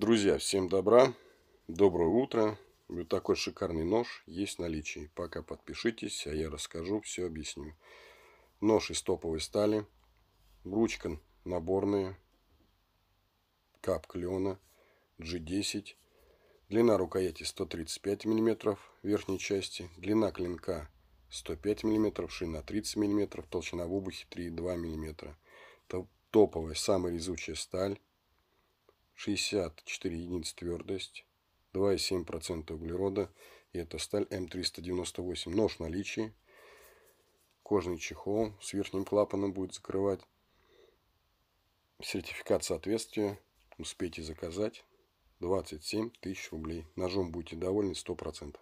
Друзья, всем добра, доброе утро. Вот такой шикарный нож есть в наличии. Пока подпишитесь, а я расскажу, все объясню. Нож из топовой стали, ручка наборная, кап клена, G10. Длина рукояти 135 мм верхней части, длина клинка 105 мм, ширина 30 мм, толщина в обухе 3,2 мм. Топовая, самая резучая сталь 64 единицы твердость, 2,7% углерода, и это сталь М398. Нож наличие наличии, кожный чехол с верхним клапаном будет закрывать. Сертификат соответствия успейте заказать 27 тысяч рублей. Ножом будете довольны 100%.